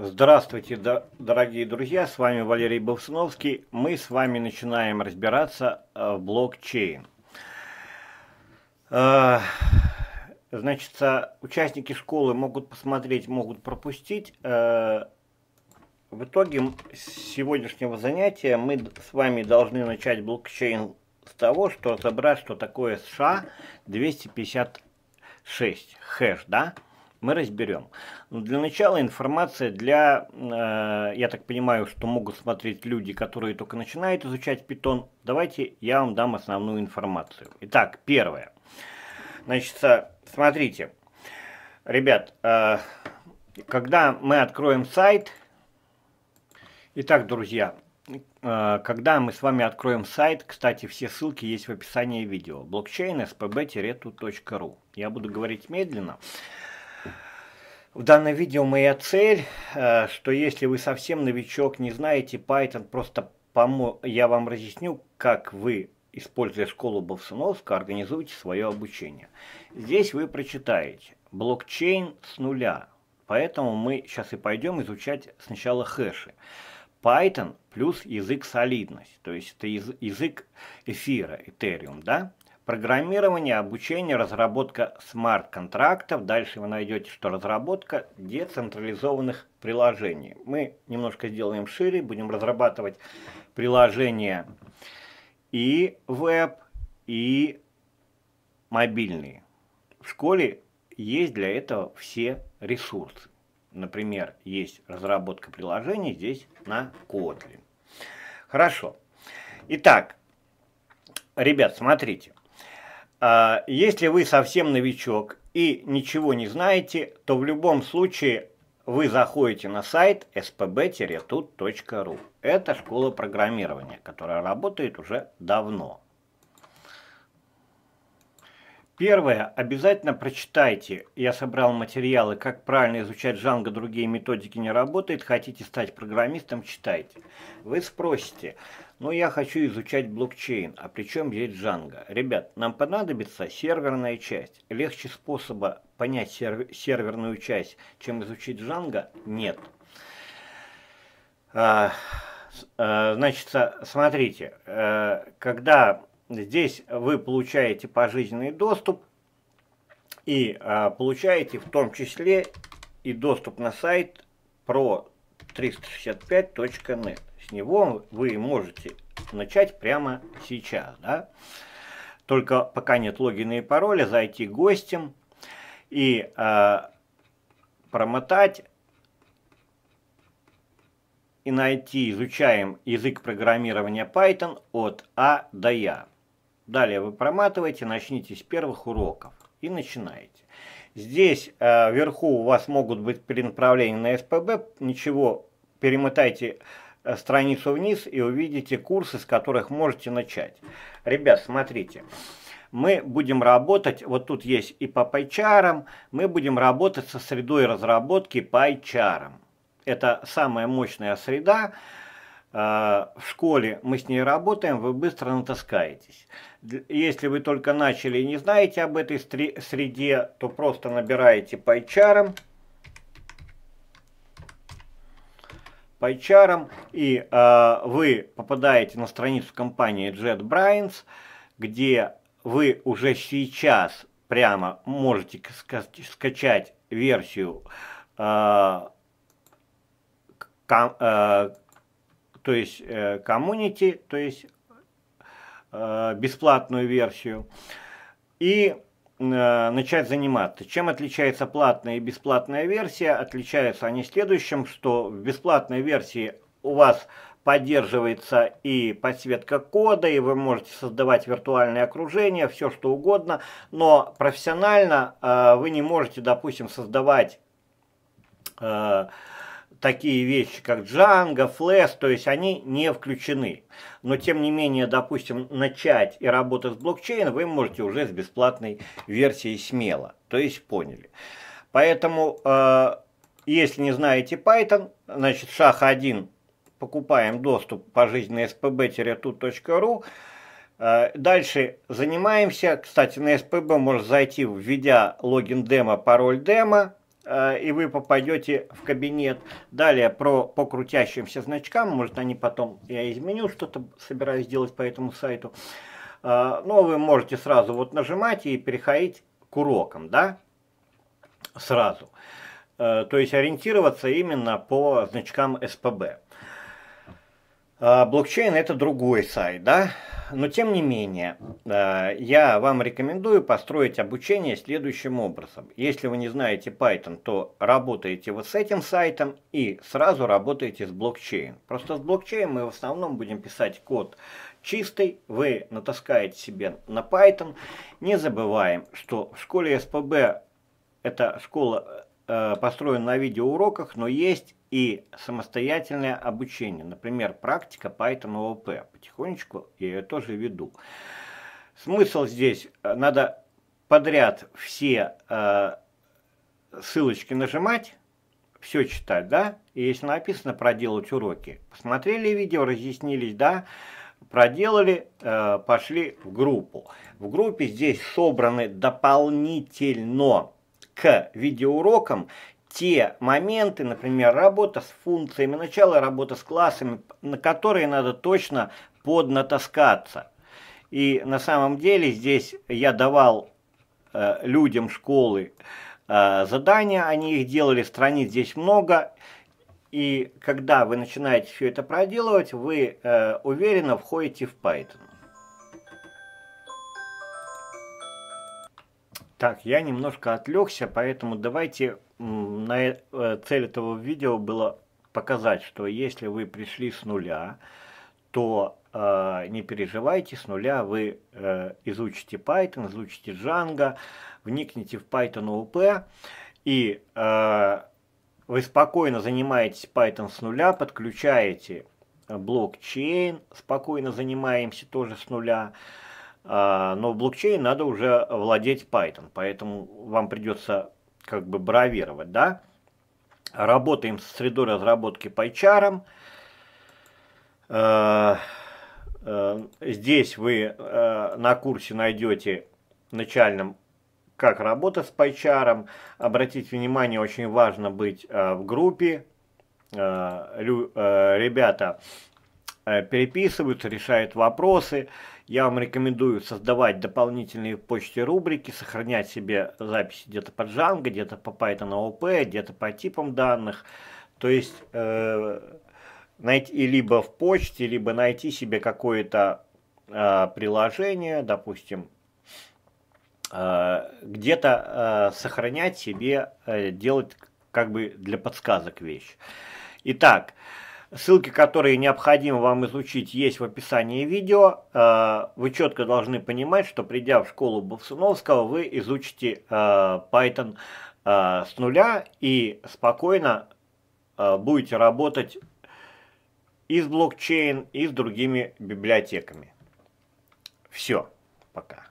Здравствуйте, дорогие друзья, с вами Валерий Бовсновский. Мы с вами начинаем разбираться э, в блокчейн. Э, значит, э, участники школы могут посмотреть, могут пропустить. В итоге сегодняшнего занятия мы с вами должны начать блокчейн с того, что разобрать, что такое США 256 хэш, да? мы разберем. Но для начала информация для, э, я так понимаю, что могут смотреть люди, которые только начинают изучать Python. Давайте я вам дам основную информацию. Итак, первое. Значит, э, смотрите, ребят, э, когда мы откроем сайт, итак, друзья, э, когда мы с вами откроем сайт, кстати, все ссылки есть в описании видео, блокчейн spb-tu.ru. Я буду говорить медленно. В данном видео моя цель, э, что если вы совсем новичок, не знаете Python, просто помо... я вам разъясню, как вы, используя школу Бовсуновска, организуете свое обучение. Здесь вы прочитаете блокчейн с нуля, поэтому мы сейчас и пойдем изучать сначала хэши. Python плюс язык солидность, то есть это язык эфира, Ethereum, да? Программирование, обучение, разработка смарт-контрактов. Дальше вы найдете, что разработка децентрализованных приложений. Мы немножко сделаем шире, будем разрабатывать приложения и веб, и мобильные. В школе есть для этого все ресурсы. Например, есть разработка приложений здесь на Kotlin. Хорошо. Итак, ребят, смотрите. А, если вы совсем новичок и ничего не знаете, то в любом случае вы заходите на сайт spb-tut.ru. Это школа программирования, которая работает уже давно. Первое. Обязательно прочитайте. Я собрал материалы, как правильно изучать Джанго, другие методики не работают. Хотите стать программистом, читайте. Вы спросите, но я хочу изучать блокчейн, а причем чем здесь Django? Ребят, нам понадобится серверная часть. Легче способа понять сервер, серверную часть, чем изучить Django, нет. А, а, значит, смотрите, а, когда здесь вы получаете пожизненный доступ и а, получаете в том числе и доступ на сайт про 365net него вы можете начать прямо сейчас. Да? Только пока нет логина и пароля, зайти гостем и э, промотать и найти изучаем язык программирования Python от А до Я. Далее вы проматываете, начните с первых уроков и начинаете. Здесь э, вверху у вас могут быть перенаправления на СПБ, ничего, перемотайте Э, страницу вниз и увидите курсы, с которых можете начать. Ребят, смотрите. Мы будем работать, вот тут есть и по PyCharm, мы будем работать со средой разработки PyCharm. Это самая мощная среда, э, в школе мы с ней работаем, вы быстро натаскаетесь. Если вы только начали и не знаете об этой среде, то просто набираете PyCharm по HR, и э, вы попадаете на страницу компании JetBrains, где вы уже сейчас прямо можете ска скачать версию, э, ком, э, то есть э, community, то есть э, бесплатную версию. И Э, начать заниматься. Чем отличается платная и бесплатная версия? Отличаются они следующим, что в бесплатной версии у вас поддерживается и подсветка кода, и вы можете создавать виртуальное окружение, все что угодно, но профессионально э, вы не можете, допустим, создавать... Э, такие вещи, как Django, Flash, то есть они не включены. Но тем не менее, допустим, начать и работать с блокчейном вы можете уже с бесплатной версией смело. То есть поняли. Поэтому, э, если не знаете Python, значит шаг 1, покупаем доступ пожизненно spb-tut.ru, э, Дальше занимаемся, кстати, на SPB можно зайти, введя логин демо, пароль демо, Э, и вы попадете в кабинет. Далее про, по крутящимся значкам, может они потом, я изменю что-то, собираюсь сделать по этому сайту. Э, Но ну, вы можете сразу вот нажимать и переходить к урокам, да, сразу. Э, то есть ориентироваться именно по значкам СПБ. Блокчейн это другой сайт, да, но тем не менее, э, я вам рекомендую построить обучение следующим образом. Если вы не знаете Python, то работаете вот с этим сайтом и сразу работаете с блокчейн. Просто с блокчейн мы в основном будем писать код чистый, вы натаскаете себе на Python. Не забываем, что в школе СПБ это школа э, построена на видеоуроках, но есть и самостоятельное обучение, например, практика Python OOP. Потихонечку я ее тоже веду. Смысл здесь, э, надо подряд все э, ссылочки нажимать, все читать, да, и если написано проделать уроки, посмотрели видео, разъяснились, да, проделали, э, пошли в группу. В группе здесь собраны дополнительно к видеоурокам те моменты, например, работа с функциями, начало работы с классами, на которые надо точно поднатаскаться. И на самом деле здесь я давал э, людям школы э, задания, они их делали, страниц здесь много. И когда вы начинаете все это проделывать, вы э, уверенно входите в Python. Так, я немножко отвлекся, поэтому давайте на э, цель этого видео было показать, что если вы пришли с нуля, то э, не переживайте, с нуля вы э, изучите Python, изучите Django, вникните в Python OP и э, вы спокойно занимаетесь Python с нуля, подключаете блокчейн, спокойно занимаемся тоже с нуля, а, но в блокчейн надо уже владеть Python, поэтому вам придется как бы бравировать, да. Работаем с средой разработки PyCharm. Э, э, здесь вы э, на курсе найдете начальном как работа с PyCharm. Обратите внимание, очень важно быть в группе. Ребята переписываются, решают вопросы. Я вам рекомендую создавать дополнительные в почте рубрики, сохранять себе записи где-то по Django, где-то по Python OP, где-то по типам данных. То есть э, найти либо в почте, либо найти себе какое-то э, приложение, допустим, э, где-то э, сохранять себе, э, делать как бы для подсказок вещь. Итак, э, Ссылки, которые необходимо вам изучить, есть в описании видео. Э, вы четко должны понимать, что придя в школу Бовсуновского, вы изучите э, Python э, с нуля и спокойно будете работать и с блокчейн, и с другими библиотеками. Все, пока.